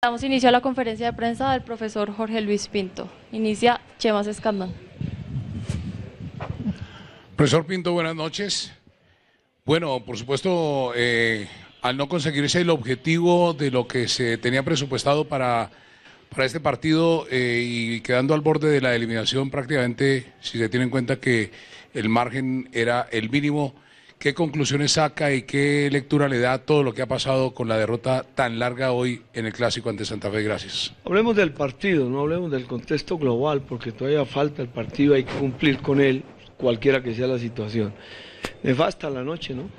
Damos inicio a la conferencia de prensa del profesor Jorge Luis Pinto. Inicia Chemas Escandón. Profesor Pinto, buenas noches. Bueno, por supuesto, eh, al no conseguirse el objetivo de lo que se tenía presupuestado para, para este partido eh, y quedando al borde de la eliminación prácticamente, si se tiene en cuenta que el margen era el mínimo, ¿Qué conclusiones saca y qué lectura le da todo lo que ha pasado con la derrota tan larga hoy en el clásico ante Santa Fe? Gracias. Hablemos del partido, no hablemos del contexto global, porque todavía falta el partido, hay que cumplir con él, cualquiera que sea la situación. Nefasta la noche, ¿no?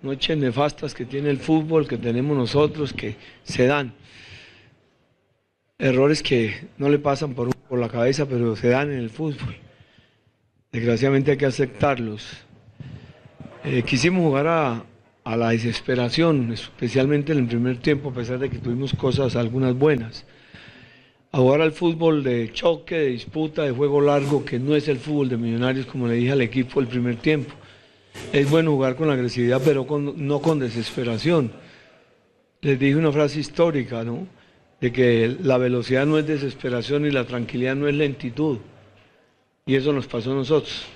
Noches nefastas que tiene el fútbol, que tenemos nosotros, que se dan. Errores que no le pasan por, por la cabeza, pero se dan en el fútbol. Desgraciadamente hay que aceptarlos eh, quisimos jugar a, la desesperación, especialmente en el primer tiempo, a pesar de que tuvimos cosas, algunas buenas. A jugar al fútbol de choque, de disputa, de juego largo, que no es el fútbol de Millonarios, como le dije al equipo el primer tiempo. Es bueno jugar con agresividad, pero no con desesperación. Les dije una frase histórica, ¿no? De que la velocidad no es desesperación y la tranquilidad no es lentitud. Y eso nos pasó a nosotros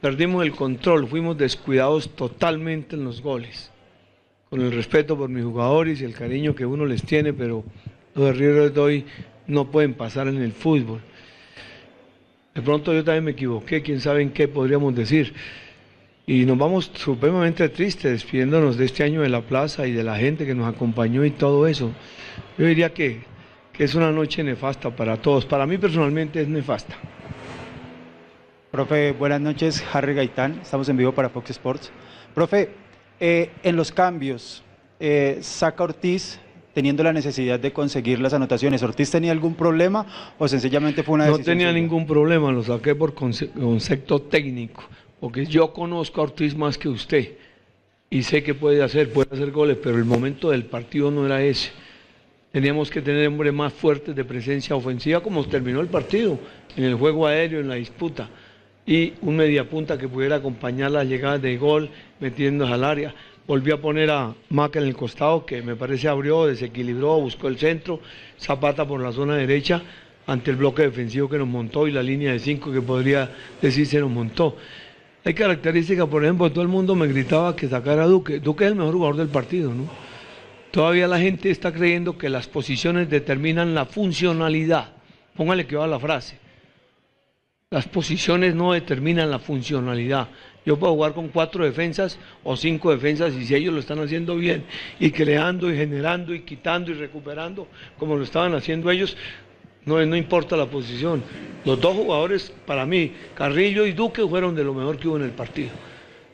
perdimos el control, fuimos descuidados totalmente en los goles. Con el respeto por mis jugadores y el cariño que uno les tiene, pero los guerreros de hoy no pueden pasar en el fútbol. De pronto yo también me equivoqué, quién sabe en qué podríamos decir. Y nos vamos supremamente tristes despidiéndonos de este año de la plaza y de la gente que nos acompañó y todo eso. Yo diría que, que es una noche nefasta para todos. Para mí personalmente es nefasta. Profe, buenas noches, Harry Gaitán, estamos en vivo para Fox Sports. Profe, eh, en los cambios, eh, saca Ortiz teniendo la necesidad de conseguir las anotaciones. ¿Ortiz tenía algún problema o sencillamente fue una decisión? No tenía ningún problema, lo saqué por concepto técnico, porque yo conozco a Ortiz más que usted y sé que puede hacer, puede hacer goles, pero el momento del partido no era ese. Teníamos que tener hombres más fuertes de presencia ofensiva como terminó el partido, en el juego aéreo, en la disputa y un mediapunta que pudiera acompañar las llegadas de gol metiéndose al área. Volvió a poner a Maca en el costado, que me parece abrió, desequilibró, buscó el centro, Zapata por la zona derecha ante el bloque defensivo que nos montó y la línea de cinco que podría decir se nos montó. Hay características, por ejemplo, todo el mundo me gritaba que sacara a Duque. Duque es el mejor jugador del partido, ¿no? Todavía la gente está creyendo que las posiciones determinan la funcionalidad. Póngale que va la frase. Las posiciones no determinan la funcionalidad. Yo puedo jugar con cuatro defensas o cinco defensas y si ellos lo están haciendo bien y creando y generando y quitando y recuperando como lo estaban haciendo ellos, no, importa la posición. Los dos jugadores, para mí, Carrillo y Duque, fueron de lo mejor que hubo en el partido.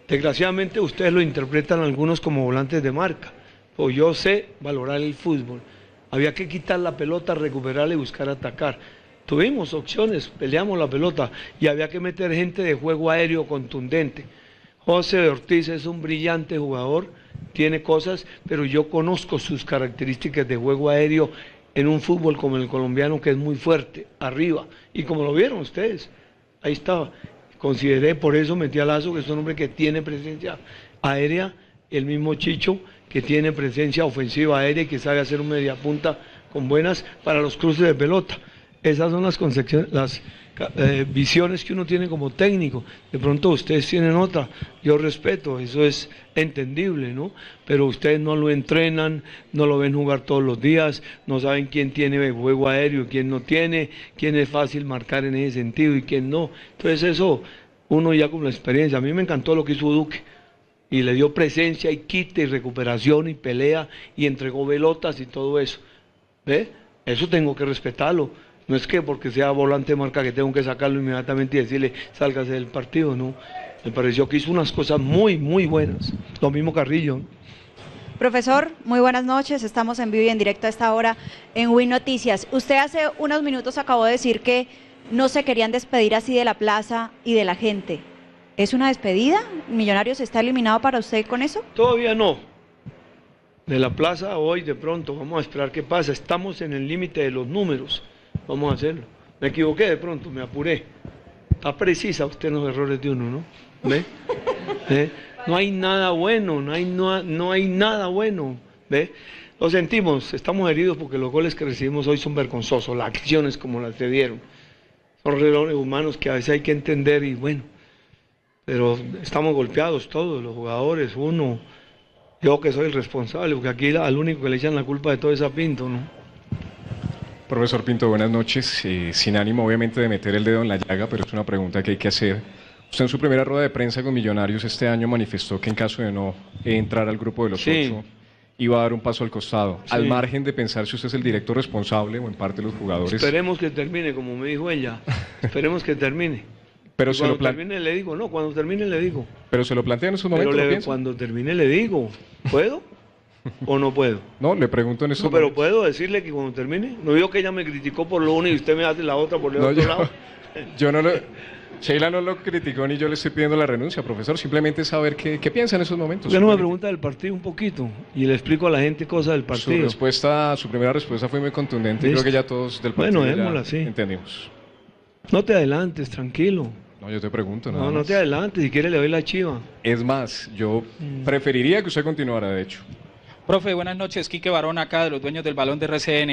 Desgraciadamente ustedes lo interpretan algunos como volantes de marca, pues yo sé valorar el fútbol. Había que quitar la pelota, recuperarla y buscar atacar. Tuvimos opciones, peleamos la pelota y había que meter gente de juego aéreo contundente. José Ortiz es un brillante jugador, tiene cosas, pero yo conozco sus características de juego aéreo en un fútbol como el colombiano que es muy fuerte, arriba. Y como lo vieron ustedes, ahí estaba. Consideré, por eso metí a Lazo, que es un hombre que tiene presencia aérea, el mismo Chicho, que tiene presencia ofensiva aérea y que sabe hacer un media punta con buenas para los cruces de pelota. Esas son las, concepciones, las eh, visiones que uno tiene como técnico. De pronto ustedes tienen otra. Yo respeto, eso es entendible, ¿no? Pero ustedes no lo entrenan, no lo ven jugar todos los días, no saben quién tiene juego aéreo, quién no tiene, quién es fácil marcar en ese sentido y quién no. Entonces eso, uno ya con la experiencia. A mí me encantó lo que hizo Duque y le dio presencia y quite y recuperación y pelea y entregó velotas y todo eso. ¿Ve? Eso tengo que respetarlo no es que porque sea volante marca que tengo que sacarlo inmediatamente y decirle, sálgase del partido, no. Me pareció que hizo unas cosas muy, muy buenas. Lo mismo Carrillo. Profesor, muy buenas noches. Estamos en vivo y en directo a esta hora en Win Noticias. Usted hace unos minutos acabó de decir que no se querían despedir así de la plaza y de la gente. ¿Es una despedida? ¿Millonarios está eliminado para usted con eso? Todavía no. De la plaza hoy de pronto, vamos a esperar qué pasa. Estamos en el límite de los números vamos a hacerlo. Me equivoqué de pronto, me apuré. Está precisa usted en los errores de uno, ¿no? ¿Ve? ¿Eh? No hay nada bueno, no hay, no, hay nada bueno. ¿Ve? Lo sentimos, estamos heridos porque los goles que recibimos hoy son vergonzosos, las acciones como las se dieron. Son errores humanos que a veces hay que entender y bueno, pero estamos golpeados todos, los jugadores, uno, yo que soy el responsable, porque aquí al único que le echan la culpa de todo es a Pinto, ¿no? Profesor Pinto, buenas noches. Eh, sin ánimo, obviamente, de meter el dedo en la llaga, pero es una pregunta que hay que hacer. Usted en su primera rueda de prensa con Millonarios este año manifestó que en caso de no entrar al grupo de los ocho, iba a dar un paso al costado, al margen de pensar si usted es el director responsable o en parte los jugadores. Esperemos que termine, como me dijo ella. Esperemos que termine. Pero se cuando lo termine le digo, no, cuando termine le digo. Pero se lo plantea en su momento. Pero cuando termine le digo, ¿puedo? ¿O no puedo? No, le pregunto en eso. pero puedo decirle que cuando termine, no digo que ella me criticó por lo uno y usted me hace la otra por el otro lado. Yo no lo. Sheila no lo criticó ni yo le estoy pidiendo la renuncia, profesor. Simplemente saber qué, piensa en esos momentos. yo no me pregunta del partido un poquito y le explico a la gente cosas del partido. Su respuesta, su primera respuesta fue muy contundente. Creo que ya todos del partido bueno, sí. entendimos. No te adelantes, tranquilo. No, yo te pregunto. Nada no, no te adelantes. Si quiere le doy la chiva. Es más, yo mm. preferiría que usted continuara, de hecho. Profe, buenas noches. Quique Barón, acá de los dueños del balón de RCN.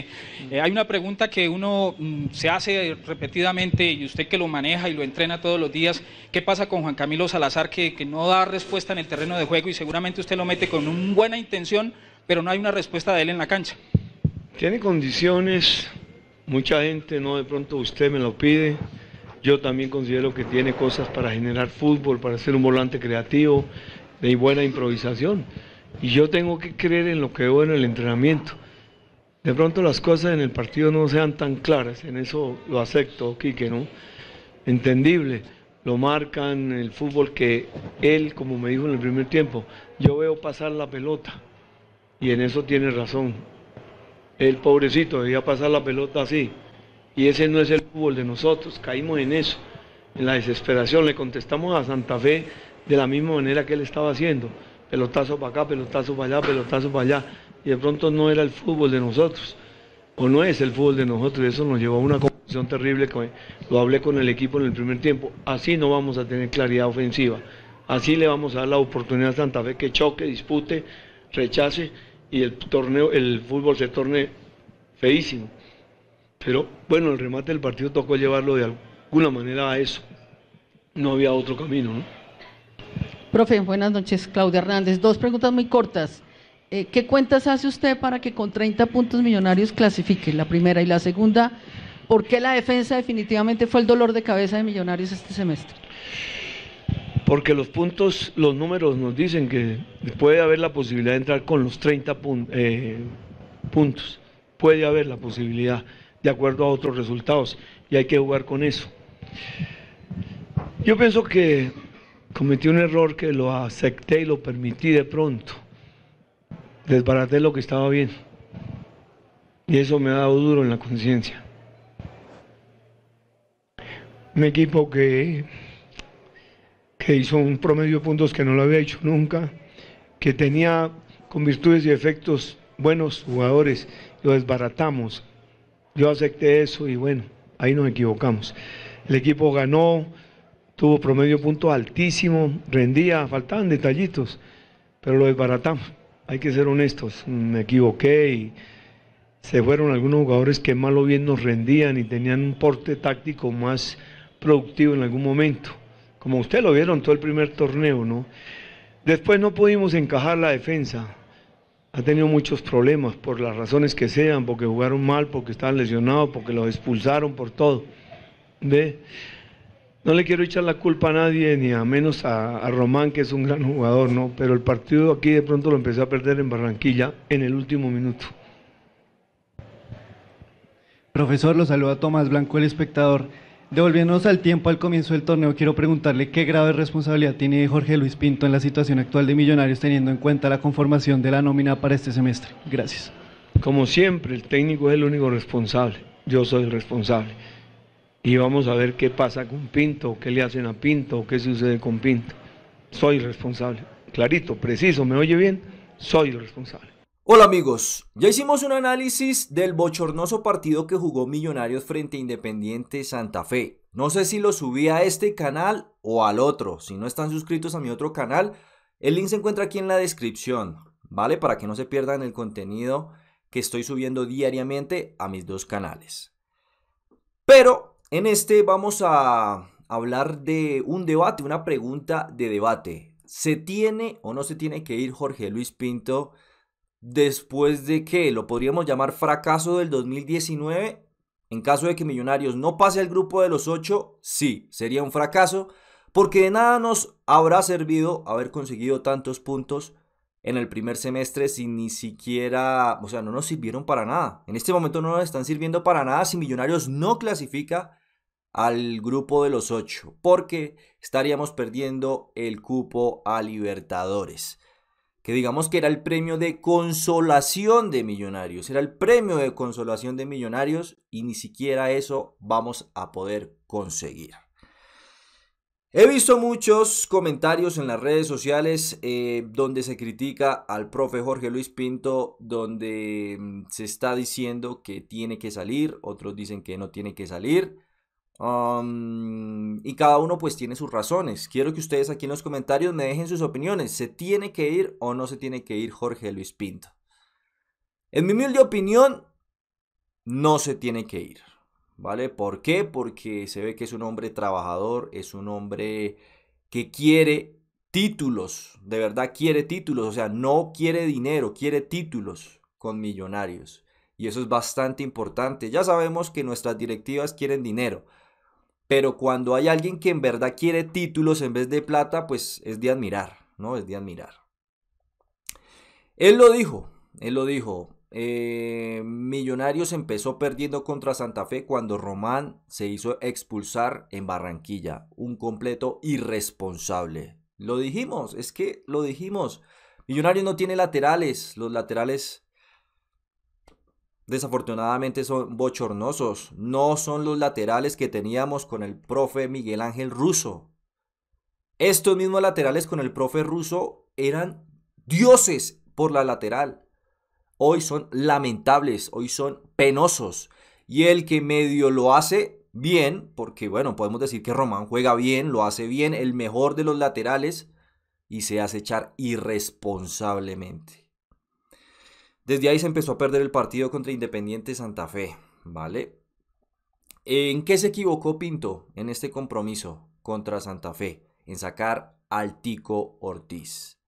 Eh, hay una pregunta que uno mm, se hace repetidamente y usted que lo maneja y lo entrena todos los días. ¿Qué pasa con Juan Camilo Salazar que, no da respuesta en el terreno de juego y seguramente usted lo mete con una buena intención, pero no hay una respuesta de él en la cancha? Tiene condiciones, mucha gente, no de pronto usted me lo pide. Yo también considero que tiene cosas para generar fútbol, para ser un volante creativo, y buena improvisación y yo tengo que creer en lo que veo en el entrenamiento. De pronto las cosas en el partido no sean tan claras, en eso lo acepto, Quique, ¿no? Entendible, lo marcan el fútbol que él, como me dijo en el primer tiempo, yo veo pasar la pelota, y en eso tiene razón. El pobrecito debía pasar la pelota así, y ese no es el fútbol de nosotros, caímos en eso, en la desesperación, le contestamos a Santa Fe de la misma manera que él estaba haciendo pelotazo para acá, pelotazo para allá, pelotazo para allá. Y de pronto no era el fútbol de nosotros, o no es el fútbol de nosotros, y eso nos llevó a una confusión terrible. Que lo hablé con el equipo en el primer tiempo. Así no vamos a tener claridad ofensiva. Así le vamos a dar la oportunidad a Santa Fe que choque, dispute, rechace y el torneo, el fútbol se torne feísimo. Pero bueno, el remate del partido tocó llevarlo de alguna manera a eso. No había otro camino, ¿no? Profe, buenas noches. Claudia Hernández, dos preguntas muy cortas. Eh, ¿Qué cuentas hace usted para que con 30 puntos millonarios clasifique? La primera. Y la segunda, ¿por qué la defensa definitivamente fue el dolor de cabeza de millonarios este semestre? Porque los puntos, los números nos dicen que puede haber la posibilidad de entrar con los 30 eh, puntos. Puede haber la posibilidad, de acuerdo a otros resultados, y hay que jugar con eso. Yo pienso que cometí un error que lo acepté y lo permití de pronto. Desbaraté lo que estaba bien. Y eso me ha dado duro en la conciencia. Un equipo que, hizo un promedio de puntos que no lo había hecho nunca, que tenía con virtudes y efectos buenos jugadores, lo desbaratamos. Yo acepté eso y bueno, ahí nos equivocamos. El equipo ganó, tuvo promedio punto altísimo, rendía, faltaban detallitos, pero lo desbaratamos. Hay que ser honestos, me equivoqué y se fueron algunos jugadores que mal o bien nos rendían y tenían un porte táctico más productivo en algún momento. Como ustedes lo vieron todo el primer torneo, ¿no? Después no pudimos encajar la defensa. Ha tenido muchos problemas por las razones que sean, porque jugaron mal, porque estaban lesionados, porque los expulsaron, por todo. ¿Ve? No le quiero echar la culpa a nadie, ni a menos a, Román, que es un gran jugador, ¿no? Pero el partido aquí de pronto lo empecé a perder en Barranquilla en el último minuto. Profesor, lo saluda Tomás Blanco, el espectador. Devolviéndonos al tiempo al comienzo del torneo, quiero preguntarle qué grave responsabilidad tiene Jorge Luis Pinto en la situación actual de Millonarios, teniendo en cuenta la conformación de la nómina para este semestre. Gracias. Como siempre, el técnico es el único responsable. Yo soy el responsable y vamos a ver qué pasa con Pinto, qué le hacen a Pinto, qué sucede con Pinto. Soy responsable. Clarito, preciso, ¿me oye bien? Soy el responsable. Hola amigos, ya hicimos un análisis del bochornoso partido que jugó Millonarios frente a Independiente Santa Fe. No sé si lo subí a este canal o al otro. Si no están suscritos a mi otro canal, el link se encuentra aquí en la descripción, ¿vale? Para que no se pierdan el contenido que estoy subiendo diariamente a mis dos canales. Pero en este vamos a hablar de un debate, una pregunta de debate. ¿Se tiene o no se tiene que ir Jorge Luis Pinto después de que lo podríamos llamar fracaso del 2019? En caso de que Millonarios no pase al grupo de los ocho, sí, sería un fracaso, porque de nada nos habrá servido haber conseguido tantos puntos en el primer semestre si ni siquiera, o sea, no nos sirvieron para nada. En este momento no nos están sirviendo para nada si Millonarios no clasifica al grupo de los ocho, porque estaríamos perdiendo el cupo a Libertadores, que digamos que era el premio de consolación de Millonarios, era el premio de consolación de Millonarios y ni siquiera eso vamos a poder conseguir. He visto muchos comentarios en las redes sociales eh, donde se critica al profe Jorge Luis Pinto, donde mm, se está diciendo que tiene que salir, otros dicen que no tiene que salir. Um, y cada uno pues tiene sus razones. Quiero que ustedes aquí en los comentarios me dejen sus opiniones. ¿Se tiene que ir o no se tiene que ir Jorge Luis Pinto? En mi humilde opinión, no se tiene que ir. ¿Vale? ¿Por qué? Porque se ve que es un hombre trabajador, es un hombre que quiere títulos, de verdad quiere títulos, o sea, no quiere dinero, quiere títulos con millonarios. Y eso es bastante importante. Ya sabemos que nuestras directivas quieren dinero, pero cuando hay alguien que en verdad quiere títulos en vez de plata, pues es de admirar, ¿no? Es de admirar. Él lo dijo, él lo dijo. Eh, Millonarios empezó perdiendo contra Santa Fe cuando Román se hizo expulsar en Barranquilla. Un completo irresponsable. Lo dijimos, es que lo dijimos. Millonarios no tiene laterales. Los laterales desafortunadamente son bochornosos. No son los laterales que teníamos con el profe Miguel Ángel Russo. Estos mismos laterales con el profe Russo eran dioses por la lateral. Hoy son lamentables, hoy son penosos. Y el que medio lo hace bien, porque bueno, podemos decir que Román juega bien, lo hace bien, el mejor de los laterales, y se hace echar irresponsablemente. Desde ahí se empezó a perder el partido contra Independiente Santa Fe, ¿vale? ¿En qué se equivocó Pinto en este compromiso contra Santa Fe? En sacar al Tico Ortiz.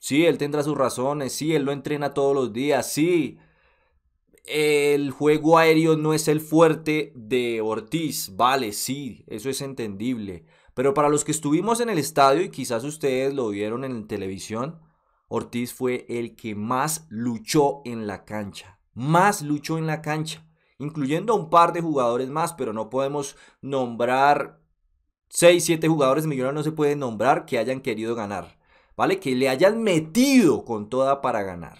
Sí, él tendrá sus razones, sí, él lo entrena todos los días, sí. El juego aéreo no es el fuerte de Ortiz, vale, sí, eso es entendible. Pero para los que estuvimos en el estadio y quizás ustedes lo vieron en televisión, Ortiz fue el que más luchó en la cancha, más luchó en la cancha, incluyendo a un par de jugadores más, pero no podemos nombrar 6, 7 jugadores millonarios, no se pueden nombrar que hayan querido ganar, ¿vale? Que le hayan metido con toda para ganar.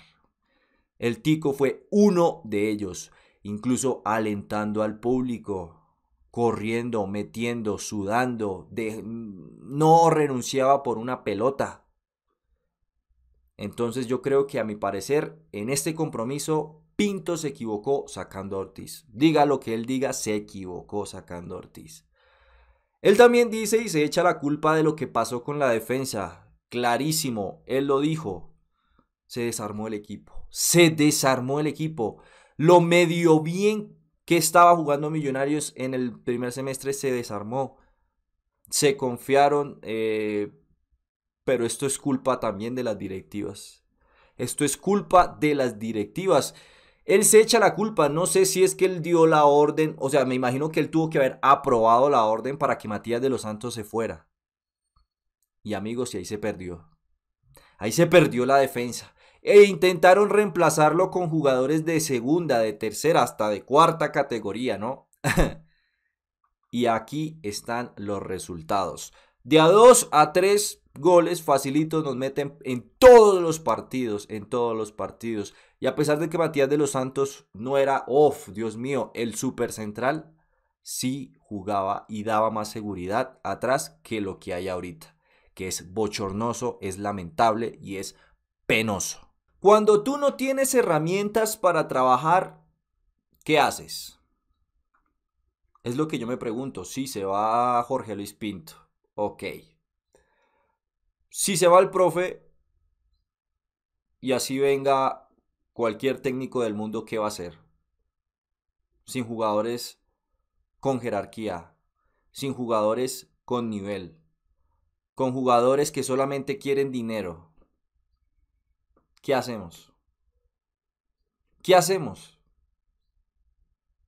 El Tico fue uno de ellos, incluso alentando al público, corriendo, metiendo, sudando, no renunciaba por una pelota. Entonces yo creo que a mi parecer en este compromiso Pinto se equivocó sacando Ortiz. Diga lo que él diga, se equivocó sacando Ortiz. Él también dice y se echa la culpa de lo que pasó con la defensa. Clarísimo, él lo dijo. Se desarmó el equipo. Se desarmó el equipo. Lo medio bien que estaba jugando Millonarios en el primer semestre se desarmó. Se confiaron. Eh, pero esto es culpa también de las directivas. Esto es culpa de las directivas. Él se echa la culpa, no sé si es que él dio la orden, o sea, me imagino que él tuvo que haber aprobado la orden para que Matías de los Santos se fuera. Y amigos, y ahí se perdió. Ahí se perdió la defensa. E intentaron reemplazarlo con jugadores de segunda, de tercera, hasta de cuarta categoría, ¿no? y aquí están los resultados. De a 2 a 3 goles facilitos nos meten en todos los partidos, en todos los partidos. Y a pesar de que Matías de los Santos no era, off, Dios mío, el super central, sí jugaba y daba más seguridad atrás que lo que hay ahorita, que es bochornoso, es lamentable y es penoso. Cuando tú no tienes herramientas para trabajar, ¿qué haces? Es lo que yo me pregunto. Si se va Jorge Luis Pinto. Ok. Si se va el profe y así venga cualquier técnico del mundo, ¿qué va a hacer? Sin jugadores con jerarquía, sin jugadores con nivel, con jugadores que solamente quieren dinero. ¿Qué hacemos? ¿Qué hacemos?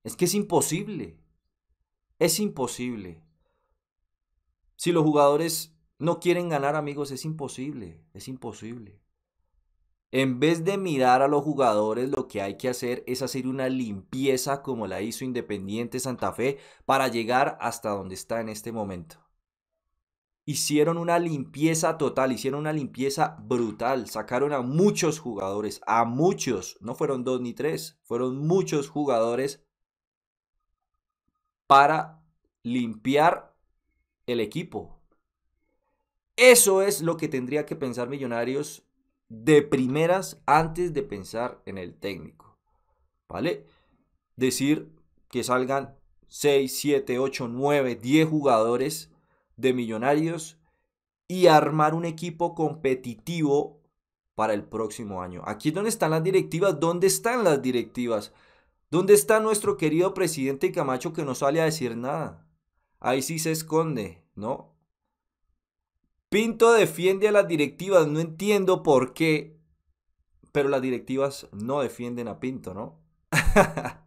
Es que es imposible. Es imposible. Si los jugadores no quieren ganar amigos, es imposible, es imposible. En vez de mirar a los jugadores, lo que hay que hacer es hacer una limpieza como la hizo Independiente Santa Fe para llegar hasta donde está en este momento. Hicieron una limpieza total, hicieron una limpieza brutal, sacaron a muchos jugadores, a muchos, no fueron dos ni tres, fueron muchos jugadores para limpiar el equipo, eso es lo que tendría que pensar Millonarios de primeras antes de pensar en el técnico. ¿Vale? Decir que salgan 6, 7, 8, 9, 10 jugadores de Millonarios y armar un equipo competitivo para el próximo año. Aquí es donde están las directivas, ¿dónde están las directivas? ¿Dónde está nuestro querido presidente Camacho que no sale a decir nada? Ahí sí se esconde, ¿no? Pinto defiende a las directivas, no entiendo por qué, pero las directivas no defienden a Pinto, ¿no?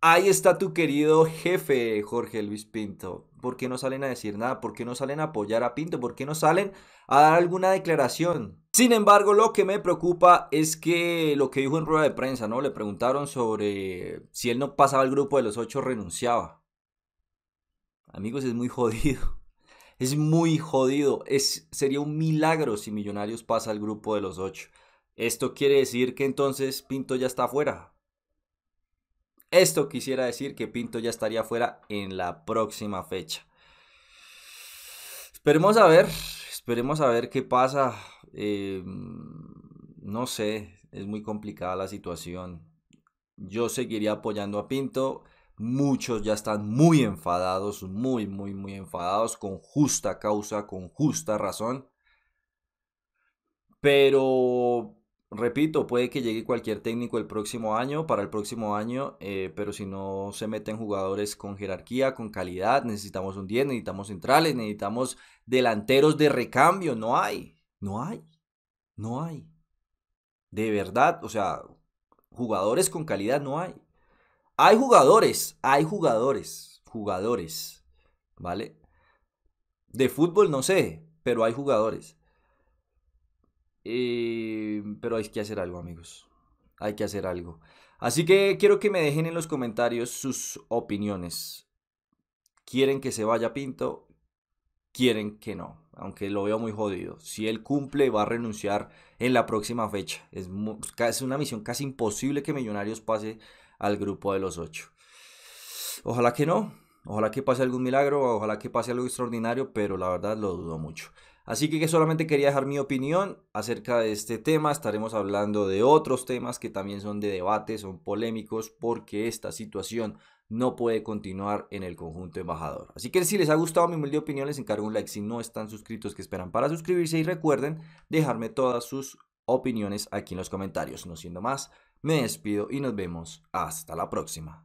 Ahí está tu querido jefe, Jorge Luis Pinto. ¿Por qué no salen a decir nada? ¿Por qué no salen a apoyar a Pinto? ¿Por qué no salen a dar alguna declaración? Sin embargo, lo que me preocupa es que lo que dijo en rueda de prensa, ¿no? Le preguntaron sobre si él no pasaba al grupo de los ocho, renunciaba. Amigos, es muy jodido. Es muy jodido. Es, sería un milagro si Millonarios pasa al grupo de los ocho. Esto quiere decir que entonces Pinto ya está fuera. Esto quisiera decir que Pinto ya estaría fuera en la próxima fecha. Esperemos a ver, esperemos a ver qué pasa. Eh, no sé, es muy complicada la situación. Yo seguiría apoyando a Pinto. Muchos ya están muy enfadados, muy, muy, muy enfadados, con justa causa, con justa razón. Pero, repito, puede que llegue cualquier técnico el próximo año, para el próximo año, eh, pero si no se meten jugadores con jerarquía, con calidad, necesitamos un 10, necesitamos centrales, necesitamos delanteros de recambio, no hay, no hay, no hay. De verdad, o sea, jugadores con calidad no hay. Hay jugadores, hay jugadores, jugadores, ¿vale? De fútbol no sé, pero hay jugadores. Eh, pero hay que hacer algo, amigos. Hay que hacer algo. Así que quiero que me dejen en los comentarios sus opiniones. ¿Quieren que se vaya Pinto? ¿Quieren que no? Aunque lo veo muy jodido. Si él cumple, va a renunciar en la próxima fecha. Es, es una misión casi imposible que Millonarios pase al grupo de los ocho. Ojalá que no, ojalá que pase algún milagro, ojalá que pase algo extraordinario, pero la verdad lo dudo mucho. Así que solamente quería dejar mi opinión acerca de este tema. Estaremos hablando de otros temas que también son de debate, son polémicos, porque esta situación no puede continuar en el conjunto embajador. Así que si les ha gustado mi de opinión, les encargo un like. Si no están suscritos, que esperan para suscribirse? Y recuerden dejarme todas sus opiniones aquí en los comentarios. No siendo más, me despido y nos vemos hasta la próxima.